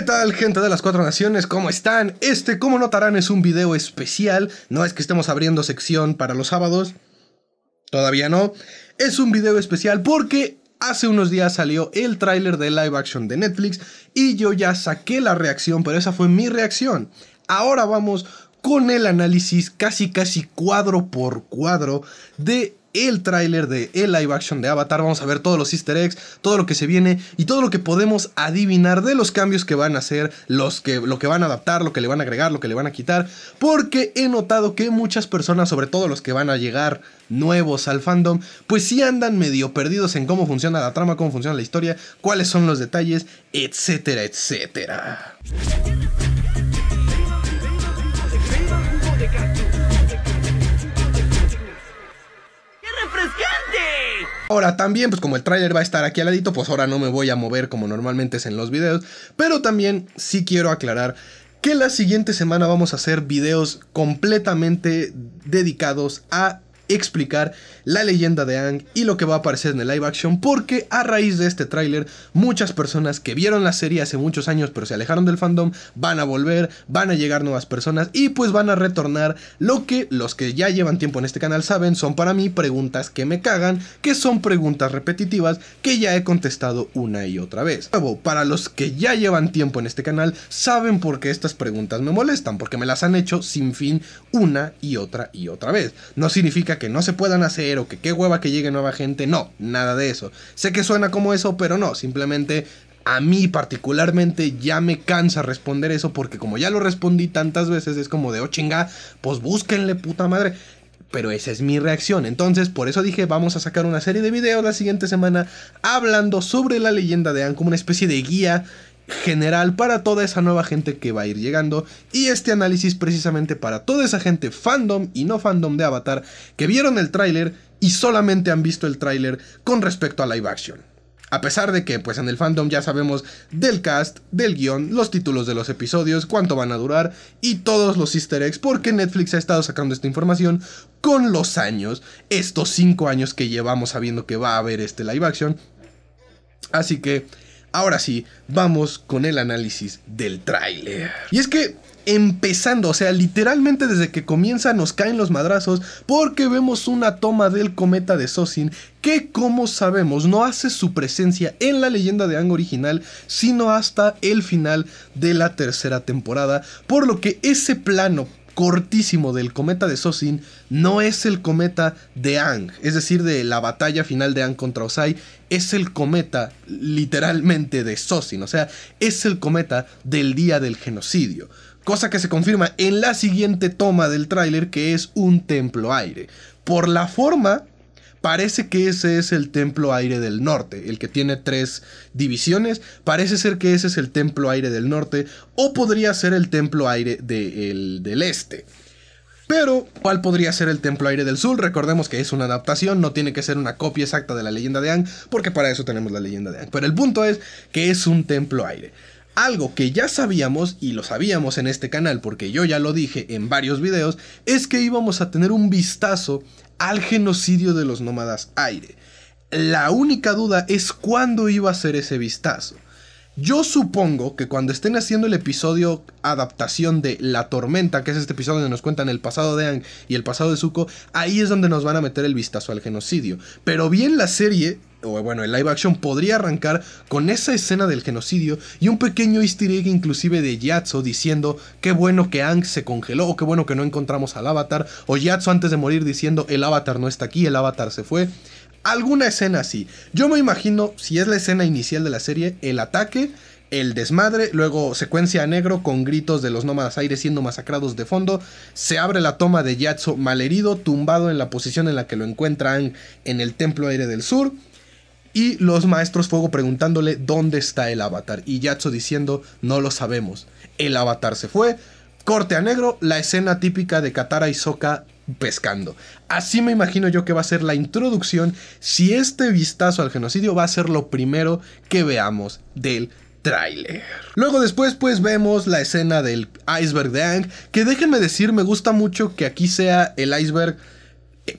¿Qué tal gente de las cuatro naciones? ¿Cómo están? Este, como notarán, es un video especial. No es que estemos abriendo sección para los sábados. Todavía no. Es un video especial porque hace unos días salió el tráiler de live action de Netflix y yo ya saqué la reacción, pero esa fue mi reacción. Ahora vamos con el análisis casi casi cuadro por cuadro de el tráiler de el live action de Avatar. Vamos a ver todos los easter eggs, todo lo que se viene y todo lo que podemos adivinar de los cambios que van a hacer, los que, lo que van a adaptar, lo que le van a agregar, lo que le van a quitar. Porque he notado que muchas personas, sobre todo los que van a llegar nuevos al fandom, pues sí andan medio perdidos en cómo funciona la trama, cómo funciona la historia, cuáles son los detalles, etcétera, etcétera. Ahora también, pues como el tráiler va a estar aquí al ladito, pues ahora no me voy a mover como normalmente es en los videos, pero también sí quiero aclarar que la siguiente semana vamos a hacer videos completamente dedicados a explicar la leyenda de Ang y lo que va a aparecer en el live action, porque a raíz de este tráiler, muchas personas que vieron la serie hace muchos años pero se alejaron del fandom van a volver, van a llegar nuevas personas y pues van a retornar lo que los que ya llevan tiempo en este canal saben son para mí preguntas que me cagan, que son preguntas repetitivas que ya he contestado una y otra vez. Luego, para los que ya llevan tiempo en este canal, saben por qué estas preguntas me molestan, porque me las han hecho sin fin una y otra y otra vez. No significa que que no se puedan hacer o que qué hueva que llegue nueva gente. No, nada de eso. Sé que suena como eso, pero no, simplemente a mí particularmente ya me cansa responder eso porque como ya lo respondí tantas veces es como de, oh chinga, pues búsquenle puta madre. Pero esa es mi reacción. Entonces, por eso dije, vamos a sacar una serie de videos la siguiente semana hablando sobre la leyenda de Anne como una especie de guía general para toda esa nueva gente que va a ir llegando y este análisis precisamente para toda esa gente fandom y no fandom de Avatar que vieron el tráiler y solamente han visto el tráiler con respecto a live action. A pesar de que pues en el fandom ya sabemos del cast, del guión, los títulos de los episodios, cuánto van a durar y todos los easter eggs porque Netflix ha estado sacando esta información con los años, estos 5 años que llevamos sabiendo que va a haber este live action. Así que Ahora sí, vamos con el análisis del tráiler. Y es que empezando, o sea, literalmente desde que comienza nos caen los madrazos porque vemos una toma del cometa de Sosin que como sabemos no hace su presencia en la leyenda de Ang original sino hasta el final de la tercera temporada, por lo que ese plano cortísimo del cometa de Sosin no es el cometa de Ang, es decir, de la batalla final de Ang contra Osai, es el cometa literalmente de Sosin, o sea, es el cometa del día del genocidio. Cosa que se confirma en la siguiente toma del tráiler que es un templo aire. Por la forma Parece que ese es el templo aire del norte, el que tiene tres divisiones. Parece ser que ese es el templo aire del norte o podría ser el templo aire del este. Pero, ¿cuál podría ser el Templo Aire del Sur? Recordemos que es una adaptación, no tiene que ser una copia exacta de la leyenda de Ang, porque para eso tenemos la leyenda de Ang. Pero el punto es que es un Templo Aire. Algo que ya sabíamos, y lo sabíamos en este canal porque yo ya lo dije en varios videos, es que íbamos a tener un vistazo al genocidio de los nómadas aire. La única duda es cuándo iba a ser ese vistazo. Yo supongo que cuando estén haciendo el episodio adaptación de La Tormenta, que es este episodio donde nos cuentan el pasado de Ang y el pasado de Zuko, ahí es donde nos van a meter el vistazo al genocidio. Pero bien la serie o bueno, el live action podría arrancar con esa escena del genocidio y un pequeño easter egg inclusive de Yatso diciendo qué bueno que Ang se congeló o qué bueno que no encontramos al avatar o Yatso antes de morir diciendo el avatar no está aquí, el avatar se fue. Alguna escena así. Yo me imagino, si es la escena inicial de la serie, el ataque, el desmadre, luego secuencia a negro con gritos de los nómadas aires siendo masacrados de fondo, se abre la toma de Yatso malherido, tumbado en la posición en la que lo encuentran en el templo aire del sur, y los maestros fuego preguntándole dónde está el avatar. Y Yatsu diciendo, no lo sabemos. El avatar se fue. Corte a negro, la escena típica de Katara y Sokka pescando. Así me imagino yo que va a ser la introducción. Si este vistazo al genocidio va a ser lo primero que veamos del tráiler. Luego después pues vemos la escena del iceberg de Ang. Que déjenme decir, me gusta mucho que aquí sea el iceberg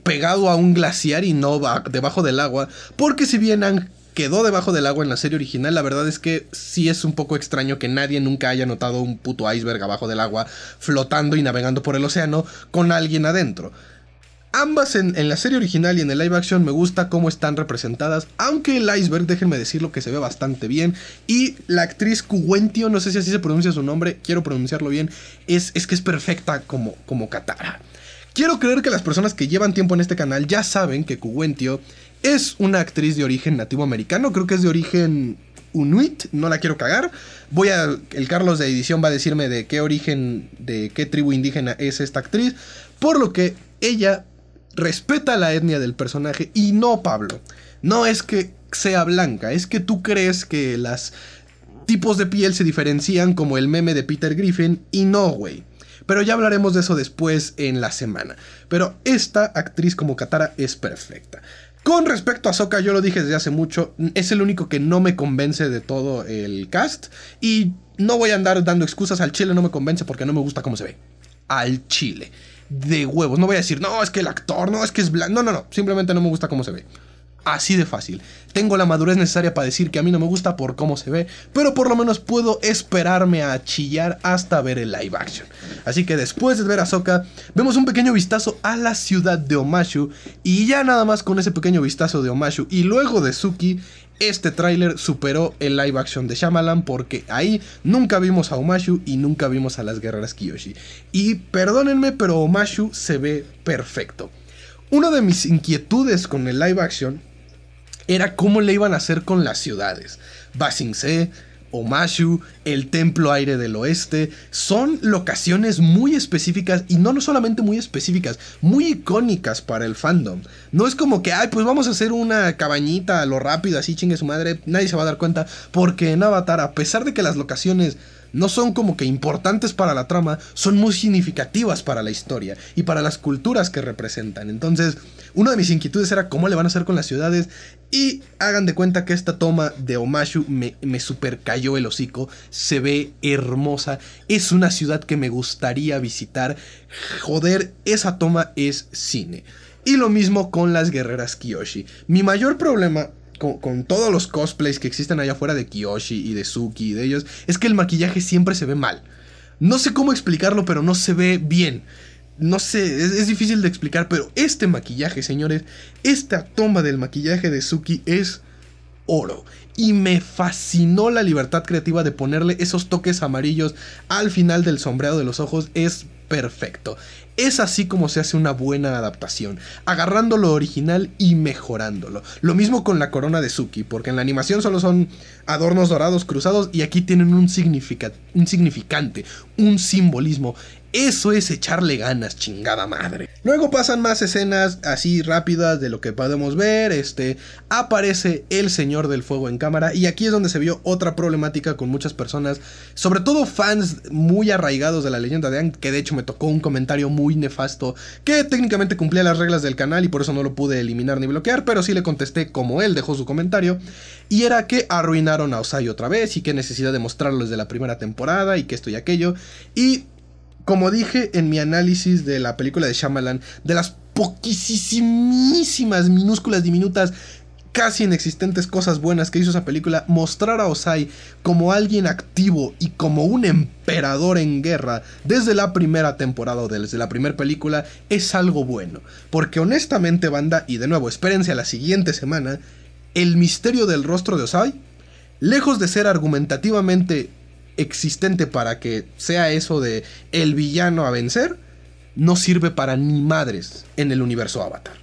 pegado a un glaciar y no debajo del agua. Porque si bien quedó debajo del agua en la serie original, la verdad es que sí es un poco extraño que nadie nunca haya notado un puto iceberg abajo del agua, flotando y navegando por el océano con alguien adentro. Ambas en, la serie original y en el live action me gusta cómo están representadas, aunque el iceberg, déjenme decirlo que se ve bastante bien. Y la actriz Kuwentio no sé si así se pronuncia su nombre, quiero pronunciarlo bien, es, es que es perfecta como, como Katara. Quiero creer que las personas que llevan tiempo en este canal ya saben que Cuguentio es una actriz de origen nativo americano, creo que es de origen Unuit, no la quiero cagar. Voy a. El Carlos de edición va a decirme de qué origen, de qué tribu indígena es esta actriz. Por lo que ella respeta la etnia del personaje y no Pablo. No es que sea blanca, es que tú crees que las tipos de piel se diferencian como el meme de Peter Griffin y no, güey. Pero ya hablaremos de eso después en la semana. Pero esta actriz como Katara es perfecta. Con respecto a Soka, yo lo dije desde hace mucho, es el único que no me convence de todo el cast y no voy a andar dando excusas al chile, no me convence porque no me gusta cómo se ve. Al chile. De huevos, no voy a decir, no, es que el actor, no, es que es blanco, no, no, no, simplemente no me gusta cómo se ve. Así de fácil. Tengo la madurez necesaria para decir que a mí no me gusta por cómo se ve, pero por lo menos puedo esperarme a chillar hasta ver el live action. Así que después de ver a Soka, vemos un pequeño vistazo a la ciudad de Omashu y ya nada más con ese pequeño vistazo de Omashu y luego de Suki, este tráiler superó el live action de Shyamalan porque ahí nunca vimos a Omashu y nunca vimos a las guerreras Kiyoshi. Y perdónenme, pero Omashu se ve perfecto. Una de mis inquietudes con el live action era cómo le iban a hacer con las ciudades. Basingse, Omashu, el Templo Aire del Oeste, son locaciones muy específicas y no, no solamente muy específicas, muy icónicas para el fandom. No es como que, ay, pues vamos a hacer una cabañita a lo rápido, así chingue su madre, nadie se va a dar cuenta, porque en Avatar, a pesar de que las locaciones no son como que importantes para la trama, son muy significativas para la historia y para las culturas que representan. Entonces, una de mis inquietudes era cómo le van a hacer con las ciudades y hagan de cuenta que esta toma de Omashu me, supercayó el hocico, se ve hermosa, es una ciudad que me gustaría visitar, joder, esa toma es cine. Y lo mismo con las guerreras Kiyoshi. Mi mayor problema con, todos los cosplays que existen allá afuera de Kiyoshi y de Suki y de ellos, es que el maquillaje siempre se ve mal. No sé cómo explicarlo, pero no se ve bien. No sé, es, es difícil de explicar, pero este maquillaje, señores, esta toma del maquillaje de Suki es oro. Y me fascinó la libertad creativa de ponerle esos toques amarillos al final del sombreado de los ojos. Es perfecto. Es así como se hace una buena adaptación, agarrando lo original y mejorándolo. Lo mismo con la corona de Suki, porque en la animación solo son adornos dorados cruzados y aquí tienen un, un significante, un simbolismo eso es echarle ganas, chingada madre. Luego pasan más escenas así rápidas de lo que podemos ver. Este aparece el Señor del Fuego en cámara. Y aquí es donde se vio otra problemática con muchas personas, sobre todo fans muy arraigados de la leyenda de Ang, que de hecho me tocó un comentario muy nefasto que técnicamente cumplía las reglas del canal y por eso no lo pude eliminar ni bloquear, pero sí le contesté como él dejó su comentario. Y era que arruinaron a Osai otra vez y que necesidad de mostrarlo desde la primera temporada y que esto y aquello. Y como dije en mi análisis de la película de Shyamalan, de las poquísimas, minúsculas, diminutas, casi inexistentes cosas buenas que hizo esa película, mostrar a Osai como alguien activo y como un emperador en guerra desde la primera temporada o desde la primera película es algo bueno. Porque honestamente, banda, y de nuevo, espérense a la siguiente semana, el misterio del rostro de Osai, lejos de ser argumentativamente existente para que sea eso de el villano a vencer, no sirve para ni madres en el universo Avatar.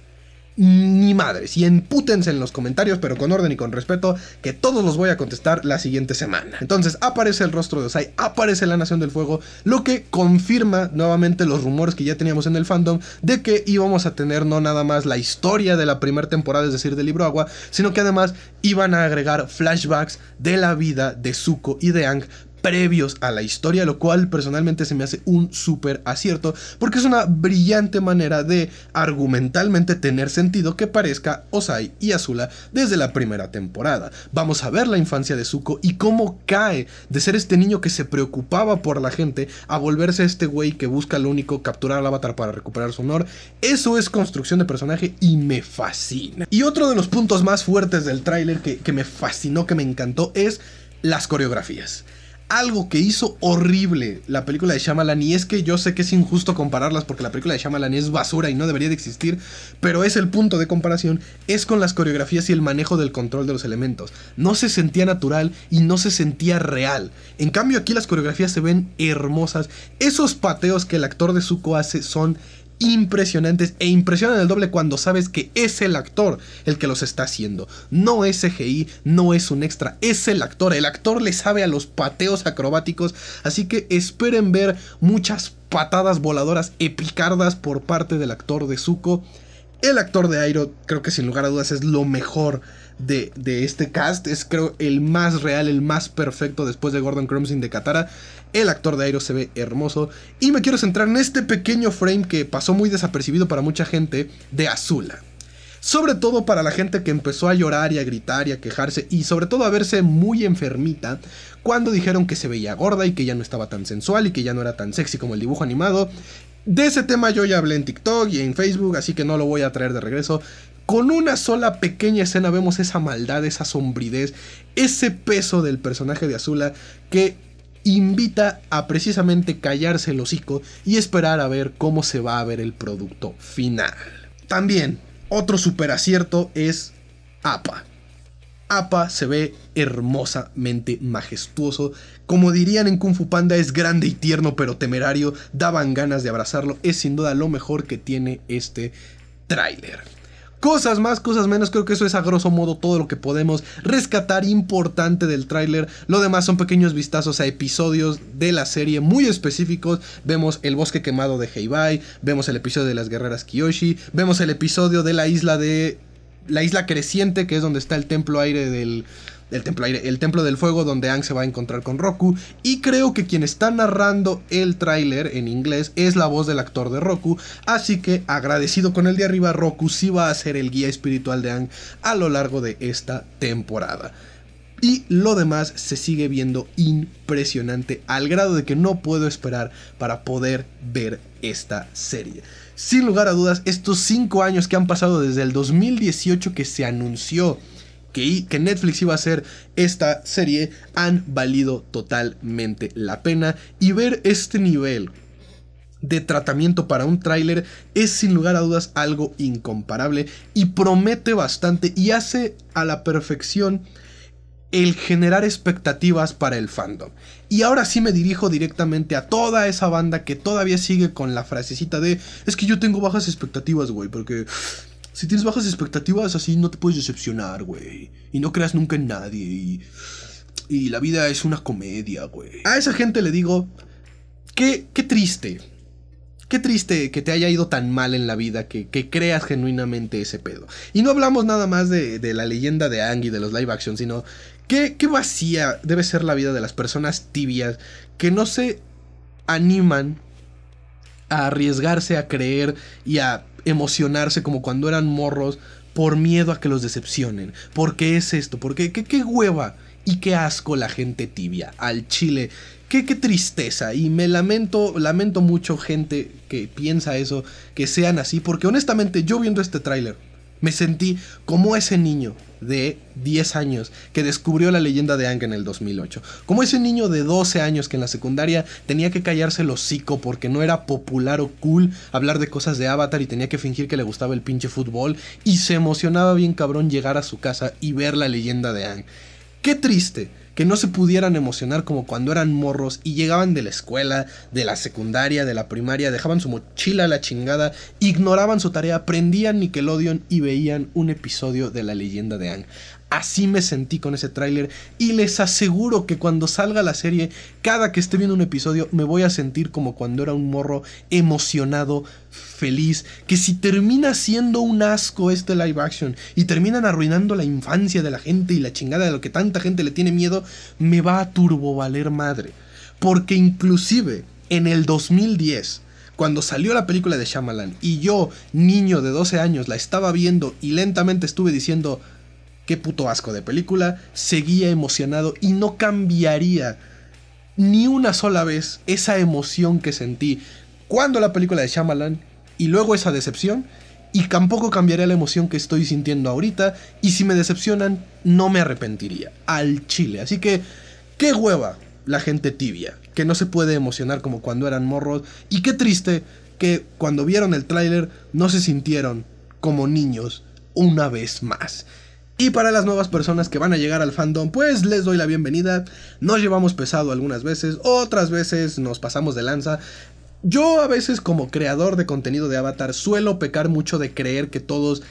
Ni madres. Y empútense en los comentarios, pero con orden y con respeto, que todos los voy a contestar la siguiente semana. Entonces aparece el rostro de Osai, aparece la Nación del Fuego, lo que confirma nuevamente los rumores que ya teníamos en el fandom de que íbamos a tener no nada más la historia de la primera temporada, es decir, del libro Agua, sino que además iban a agregar flashbacks de la vida de Zuko y de Ang previos a la historia, lo cual personalmente se me hace un súper acierto, porque es una brillante manera de argumentalmente tener sentido que parezca Osai y Azula desde la primera temporada. Vamos a ver la infancia de Zuko y cómo cae de ser este niño que se preocupaba por la gente a volverse este güey que busca lo único, capturar al avatar para recuperar su honor. Eso es construcción de personaje y me fascina. Y otro de los puntos más fuertes del tráiler que, que me fascinó, que me encantó, es las coreografías algo que hizo horrible la película de Shyamalan y es que yo sé que es injusto compararlas porque la película de Shyamalan es basura y no debería de existir, pero es el punto de comparación, es con las coreografías y el manejo del control de los elementos. No se sentía natural y no se sentía real. En cambio aquí las coreografías se ven hermosas. Esos pateos que el actor de Zuko hace son impresionantes e impresionan el doble cuando sabes que es el actor el que los está haciendo. No es CGI, no es un extra, es el actor. El actor le sabe a los pateos acrobáticos, así que esperen ver muchas patadas voladoras epicardas por parte del actor de Zuko. El actor de Airo, creo que sin lugar a dudas es lo mejor de, este cast. Es creo el más real, el más perfecto después de Gordon sin de Katara. El actor de Airo se ve hermoso. Y me quiero centrar en este pequeño frame que pasó muy desapercibido para mucha gente de Azula. Sobre todo para la gente que empezó a llorar y a gritar y a quejarse y sobre todo a verse muy enfermita cuando dijeron que se veía gorda y que ya no estaba tan sensual y que ya no era tan sexy como el dibujo animado de ese tema yo ya hablé en TikTok y en Facebook, así que no lo voy a traer de regreso. Con una sola pequeña escena vemos esa maldad, esa sombridez, ese peso del personaje de Azula que invita a precisamente callarse el hocico y esperar a ver cómo se va a ver el producto final. También, otro superacierto es APA. Apa se ve hermosamente majestuoso. Como dirían en Kung Fu Panda, es grande y tierno pero temerario. Daban ganas de abrazarlo. Es sin duda lo mejor que tiene este tráiler. Cosas más, cosas menos, creo que eso es a grosso modo todo lo que podemos rescatar importante del tráiler. Lo demás son pequeños vistazos a episodios de la serie muy específicos. Vemos el bosque quemado de Heibai, vemos el episodio de las guerreras Kiyoshi, vemos el episodio de la isla de la isla creciente, que es donde está el templo aire del, el templo, el templo del fuego donde Ang se va a encontrar con Roku. Y creo que quien está narrando el tráiler en inglés es la voz del actor de Roku. Así que agradecido con el de arriba, Roku sí va a ser el guía espiritual de Ang a lo largo de esta temporada. Y lo demás se sigue viendo impresionante al grado de que no puedo esperar para poder ver esta serie. Sin lugar a dudas, estos 5 años que han pasado desde el 2018 que se anunció que, que Netflix iba a hacer esta serie han valido totalmente la pena y ver este nivel de tratamiento para un tráiler es sin lugar a dudas algo incomparable y promete bastante y hace a la perfección el generar expectativas para el fandom. Y ahora sí me dirijo directamente a toda esa banda que todavía sigue con la frasecita de es que yo tengo bajas expectativas, güey, porque si tienes bajas expectativas así no te puedes decepcionar, güey, y no creas nunca en nadie y la vida es una comedia, güey. A esa gente le digo, qué qué triste. Qué triste que te haya ido tan mal en la vida que, creas genuinamente ese pedo. Y no hablamos nada más de, la leyenda de Angie de los live action, sino ¿Qué, vacía debe ser la vida de las personas tibias que no se animan a arriesgarse a creer y a emocionarse como cuando eran morros por miedo a que los decepcionen. ¿Por qué es esto? Porque qué, qué hueva y qué asco la gente tibia al chile. Qué, qué tristeza y me lamento, lamento mucho gente que piensa eso, que sean así, porque honestamente yo viendo este tráiler me sentí como ese niño de 10 años que descubrió la leyenda de Ang en el 2008. Como ese niño de 12 años que en la secundaria tenía que callarse el hocico porque no era popular o cool hablar de cosas de Avatar y tenía que fingir que le gustaba el pinche fútbol y se emocionaba bien cabrón llegar a su casa y ver la leyenda de Ang. Qué triste que no se pudieran emocionar como cuando eran morros y llegaban de la escuela, de la secundaria, de la primaria, dejaban su mochila a la chingada, ignoraban su tarea, prendían Nickelodeon y veían un episodio de la leyenda de Ang. Así me sentí con ese tráiler y les aseguro que cuando salga la serie, cada que esté viendo un episodio, me voy a sentir como cuando era un morro emocionado, feliz, que si termina siendo un asco este live action y terminan arruinando la infancia de la gente y la chingada de lo que tanta gente le tiene miedo, me va a turbo valer madre. Porque inclusive en el 2010, cuando salió la película de Shyamalan y yo, niño de 12 años, la estaba viendo y lentamente estuve diciendo, qué puto asco de película, seguía emocionado y no cambiaría ni una sola vez esa emoción que sentí cuando la película de Shyamalan y luego esa decepción y tampoco cambiaría la emoción que estoy sintiendo ahorita y si me decepcionan no me arrepentiría al chile. Así que qué hueva la gente tibia, que no se puede emocionar como cuando eran morros y qué triste que cuando vieron el tráiler no se sintieron como niños una vez más. Y para las nuevas personas que van a llegar al fandom, pues les doy la bienvenida. Nos llevamos pesado algunas veces, otras veces nos pasamos de lanza. Yo a veces como creador de contenido de avatar suelo pecar mucho de creer que todos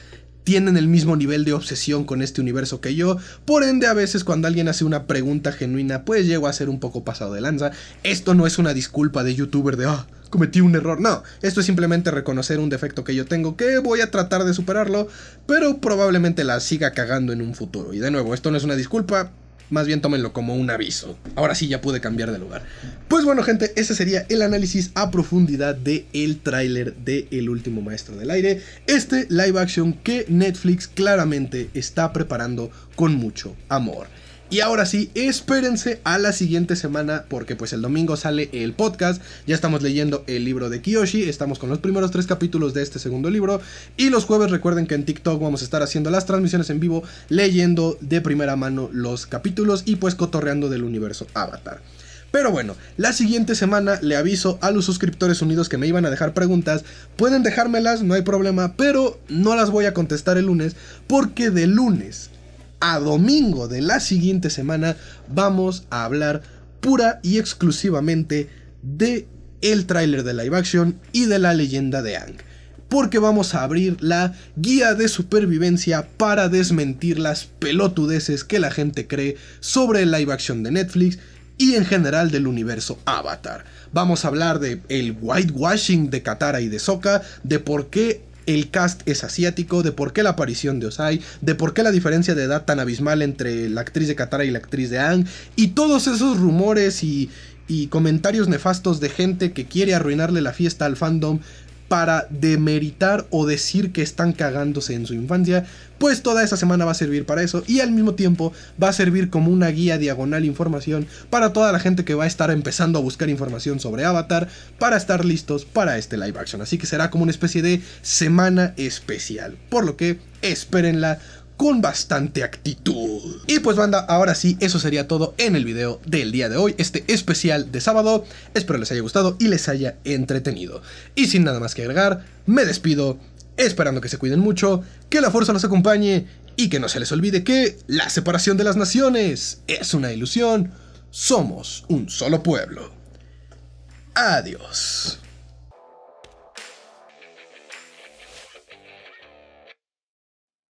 tienen el mismo nivel de obsesión con este universo que yo, por ende a veces cuando alguien hace una pregunta genuina pues llego a ser un poco pasado de lanza. Esto no es una disculpa de youtuber de ah, cometí un error, no, esto es simplemente reconocer un defecto que yo tengo que voy a tratar de superarlo, pero probablemente la siga cagando en un futuro. Y de nuevo, esto no es una disculpa, más bien tómenlo como un aviso. Ahora sí ya pude cambiar de lugar. Pues bueno gente, ese sería el análisis a profundidad de el tráiler de El Último Maestro del Aire, este live action que Netflix claramente está preparando con mucho amor. Y ahora sí, espérense a la siguiente semana porque pues el domingo sale el podcast, ya estamos leyendo el libro de Kiyoshi, estamos con los primeros tres capítulos de este segundo libro y los jueves recuerden que en TikTok vamos a estar haciendo las transmisiones en vivo, leyendo de primera mano los capítulos y pues cotorreando del universo Avatar. Pero bueno, la siguiente semana le aviso a los suscriptores unidos que me iban a dejar preguntas. Pueden dejármelas, no hay problema, pero no las voy a contestar el lunes porque de lunes a domingo de la siguiente semana vamos a hablar pura y exclusivamente de el tráiler de live action y de la leyenda de Ang. Porque vamos a abrir la guía de supervivencia para desmentir las pelotudeces que la gente cree sobre el live action de Netflix y en general del universo Avatar. Vamos a hablar de el whitewashing de Katara y de Sokka, de por qué el cast es asiático, de por qué la aparición de Osai, de por qué la diferencia de edad tan abismal entre la actriz de Katara y la actriz de Aang, y todos esos rumores y, y comentarios nefastos de gente que quiere arruinarle la fiesta al fandom para demeritar o decir que están cagándose en su infancia, pues toda esa semana va a servir para eso y al mismo tiempo va a servir como una guía diagonal información para toda la gente que va a estar empezando a buscar información sobre Avatar para estar listos para este live action. Así que será como una especie de semana especial, por lo que espérenla con bastante actitud. Y pues banda, ahora sí, eso sería todo en el video del día de hoy, este especial de sábado. Espero les haya gustado y les haya entretenido. Y sin nada más que agregar, me despido, esperando que se cuiden mucho, que la fuerza los acompañe y que no se les olvide que la separación de las naciones es una ilusión. Somos un solo pueblo. Adiós.